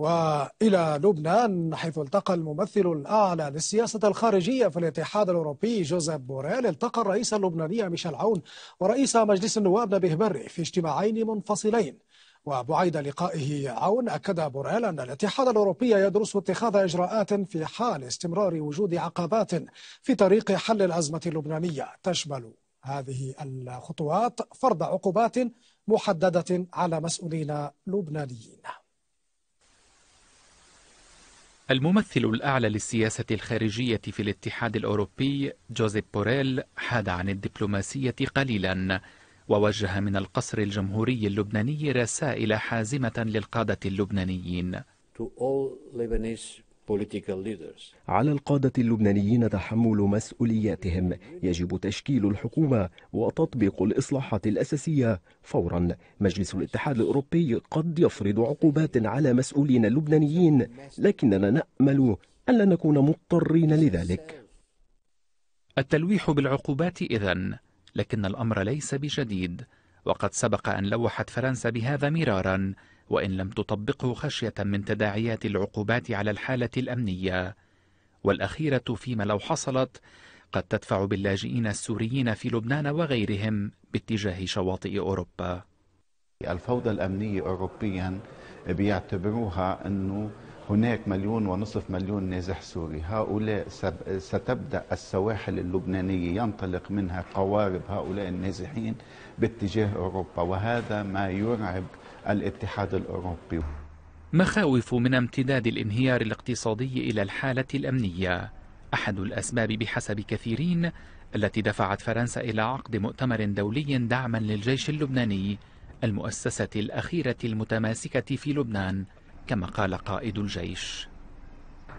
وإلى لبنان حيث التقى الممثل الأعلى للسياسة الخارجية في الاتحاد الأوروبي جوزيف بوريل التقى الرئيس اللبناني ميشيل عون ورئيس مجلس النواب نبيه بري في اجتماعين منفصلين وبعيد لقائه عون أكد بوريل أن الاتحاد الأوروبي يدرس اتخاذ إجراءات في حال استمرار وجود عقبات في طريق حل الأزمة اللبنانية تشمل هذه الخطوات فرض عقوبات محددة على مسؤولين لبنانيين الممثل الأعلى للسياسة الخارجية في الاتحاد الأوروبي جوزيب بوريل حاد عن الدبلوماسية قليلا ووجه من القصر الجمهوري اللبناني رسائل حازمة للقادة اللبنانيين على القادة اللبنانيين تحمل مسؤولياتهم يجب تشكيل الحكومة وتطبيق الإصلاحات الأساسية فورا مجلس الاتحاد الأوروبي قد يفرض عقوبات على مسؤولين اللبنانيين لكننا نأمل أن لا نكون مضطرين لذلك التلويح بالعقوبات إذن لكن الأمر ليس بجديد وقد سبق أن لوحت فرنسا بهذا مرارا وإن لم تطبقه خشية من تداعيات العقوبات على الحالة الأمنية والأخيرة فيما لو حصلت قد تدفع باللاجئين السوريين في لبنان وغيرهم باتجاه شواطئ أوروبا الفوضى الأمنية أوروبيا بيعتبروها أنه هناك مليون ونصف مليون نازح سوري هؤلاء ستبدأ السواحل اللبنانية ينطلق منها قوارب هؤلاء النازحين باتجاه أوروبا وهذا ما يرعب الاتحاد الأوروبي مخاوف من امتداد الانهيار الاقتصادي إلى الحالة الأمنية أحد الأسباب بحسب كثيرين التي دفعت فرنسا إلى عقد مؤتمر دولي دعما للجيش اللبناني المؤسسة الأخيرة المتماسكة في لبنان كما قال قائد الجيش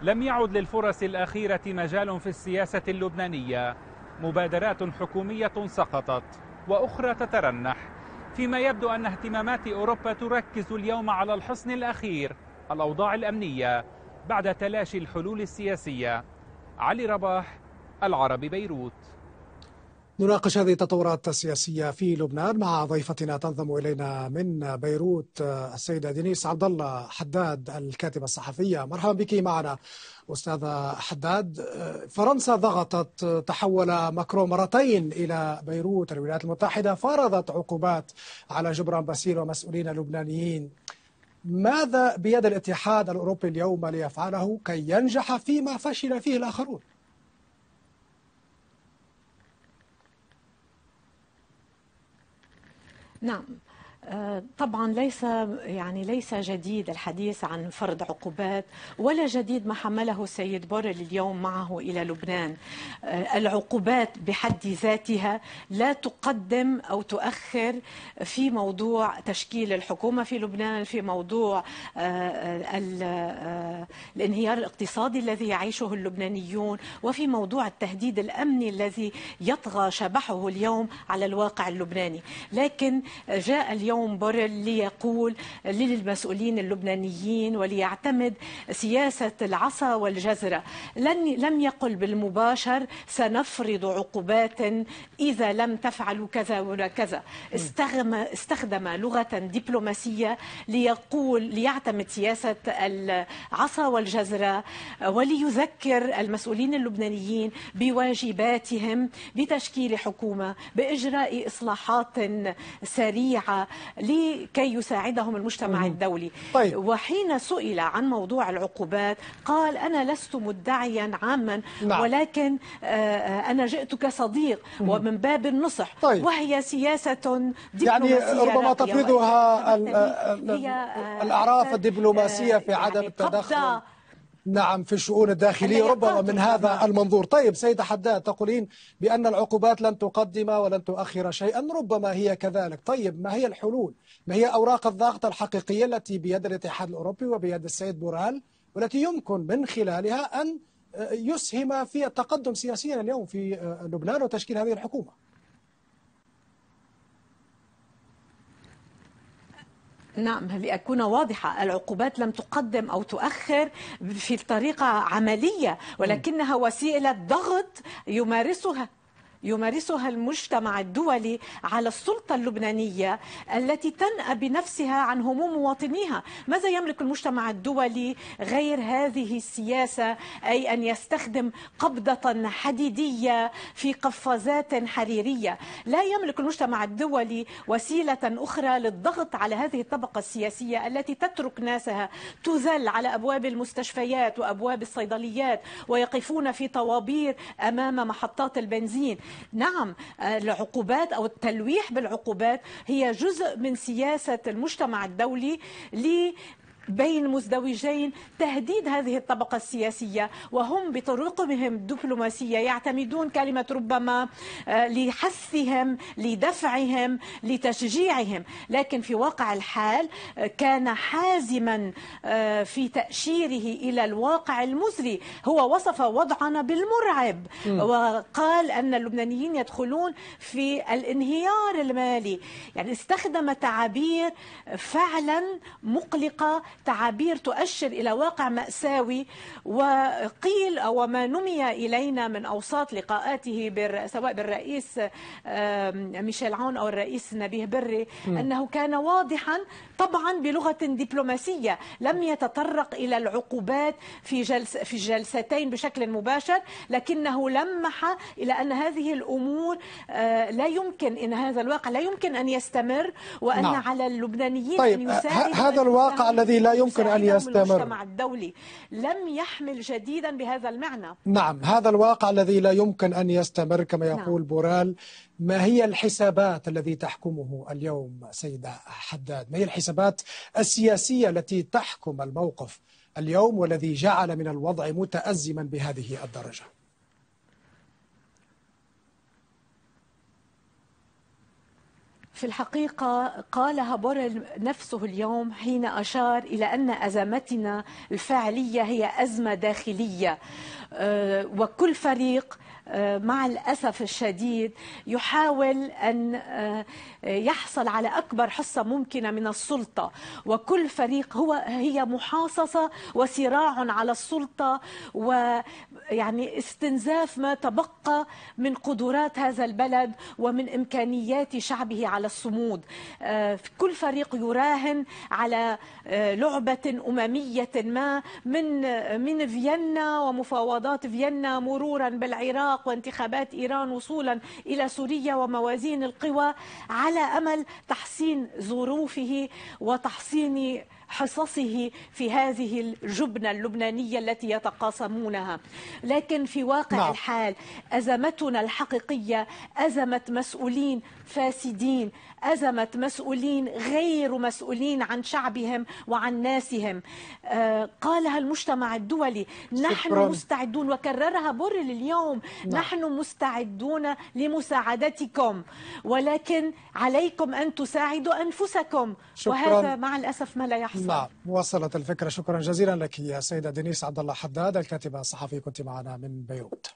لم يعد للفرص الأخيرة مجال في السياسة اللبنانية مبادرات حكومية سقطت وأخرى تترنح فيما يبدو أن اهتمامات أوروبا تركز اليوم على الحصن الأخير الأوضاع الأمنية بعد تلاشي الحلول السياسية علي رباح العربي بيروت نناقش هذه التطورات السياسية في لبنان مع ضيفتنا تنضم إلينا من بيروت السيدة دينيس عبد الله حداد الكاتبة الصحفية مرحبا بك معنا أستاذة حداد فرنسا ضغطت تحول ماكرون مرتين إلى بيروت الولايات المتحدة فرضت عقوبات على جبران باسيل ومسؤولين لبنانيين ماذا بيد الاتحاد الأوروبي اليوم ليفعله كي ينجح فيما فشل فيه الآخرون؟ 那 آه، طبعا ليس يعني ليس جديد الحديث عن فرض عقوبات ولا جديد ما حمله السيد بوريل اليوم معه الى لبنان آه، العقوبات بحد ذاتها لا تقدم او تؤخر في موضوع تشكيل الحكومه في لبنان في موضوع آه، الانهيار الاقتصادي الذي يعيشه اللبنانيون وفي موضوع التهديد الامني الذي يطغى شبحه اليوم على الواقع اللبناني لكن جاء اليوم اليوم بوريل ليقول للمسؤولين اللبنانيين وليعتمد سياسة العصا والجزرة لن لم يقل بالمباشر سنفرض عقوبات إذا لم تفعلوا كذا وكذا استخدم لغة دبلوماسية ليقول ليعتمد سياسة العصا والجزرة وليذكر المسؤولين اللبنانيين بواجباتهم بتشكيل حكومة بإجراء إصلاحات سريعة لكي يساعدهم المجتمع الدولي طيب. وحين سئل عن موضوع العقوبات قال أنا لست مدعيا عاما نعم. ولكن آه، آه، أنا جئت كصديق ومن باب النصح طيب. وهي سياسة دبلوماسية يعني ربما تفرضها آه، الأعراف الدبلوماسية في يعني عدم التدخل نعم في الشؤون الداخلية ربما من هذا المنظور طيب سيدة حداد تقولين بأن العقوبات لن تقدم ولن تؤخر شيئا ربما هي كذلك طيب ما هي الحلول ما هي أوراق الضغط الحقيقية التي بيد الاتحاد الأوروبي وبيد السيد بورال والتي يمكن من خلالها أن يسهم في التقدم سياسيا اليوم في لبنان وتشكيل هذه الحكومة نعم لأكون واضحة العقوبات لم تقدم أو تؤخر في طريقة عملية ولكنها وسيلة ضغط يمارسها يمارسها المجتمع الدولي على السلطة اللبنانية التي تنأى بنفسها عن هموم مواطنيها ماذا يملك المجتمع الدولي غير هذه السياسة أي أن يستخدم قبضة حديدية في قفازات حريرية لا يملك المجتمع الدولي وسيلة أخرى للضغط على هذه الطبقة السياسية التي تترك ناسها تذل على أبواب المستشفيات وأبواب الصيدليات ويقفون في طوابير أمام محطات البنزين نعم آه، العقوبات أو التلويح بالعقوبات هي جزء من سياسة المجتمع الدولي بين مزدوجين تهديد هذه الطبقة السياسية وهم بطرقهم الدبلوماسية يعتمدون كلمة ربما آه، لحثهم لدفعهم لتشجيعهم لكن في واقع الحال آه، كان حازما آه، في تأشيره إلى الواقع المزري هو وصف وضعنا بالمرعب وقال أن اللبنانيين يدخلون في الانهيار المالي يعني استخدم تعابير فعلا مقلقة تعابير تؤشر إلى واقع مأساوي وقيل أو ما نمي إلينا من أوساط لقاءاته سواء بالرئيس ميشيل عون أو الرئيس نبيه بري أنه كان واضحا طبعا بلغة دبلوماسية لم يتطرق إلى العقوبات في, جلس في الجلستين بشكل مباشر لكنه لمح إلى أن هذه الأمور آه، لا يمكن إن هذا الواقع لا يمكن أن يستمر وأن نعم. على اللبنانيين طيب أن يساعدوا هذا الواقع الذي لا يمكن أن يستمر المجتمع الدولي لم يحمل جديدا بهذا المعنى نعم هذا الواقع الذي لا يمكن أن يستمر كما نعم. يقول نعم. بورال ما هي الحسابات التي تحكمه اليوم سيدة حداد ما هي الحسابات السياسية التي تحكم الموقف اليوم والذي جعل من الوضع متأزما بهذه الدرجة في الحقيقة قالها بوريل نفسه اليوم حين أشار إلى أن أزمتنا الفعلية هي أزمة داخلية أه، وكل فريق آه، مع الأسف الشديد يحاول أن آه، يحصل على أكبر حصة ممكنة من السلطة وكل فريق هو هي محاصصة وصراع على السلطة ويعني استنزاف ما تبقى من قدرات هذا البلد ومن إمكانيات شعبه على الصمود آه، كل فريق يراهن على لعبة أممية ما من من فيينا ومفاوضات فيينا مرورا بالعراق العراق وانتخابات إيران وصولا إلى سوريا وموازين القوى على أمل تحسين ظروفه وتحسين حصصه في هذه الجبنة اللبنانية التي يتقاسمونها لكن في واقع نعم. الحال أزمتنا الحقيقية أزمة مسؤولين فاسدين أزمة مسؤولين غير مسؤولين عن شعبهم وعن ناسهم آه، قالها المجتمع الدولي نحن شكرا. مستعدون وكررها بوريل اليوم نعم. نحن مستعدون لمساعدتكم ولكن عليكم أن تساعدوا أنفسكم شكرا. وهذا مع الأسف ما لا يحصل نعم وصلت الفكرة شكرا جزيلا لك يا سيدة دينيس عبد الله حداد الكاتبة الصحفية كنت معنا من بيروت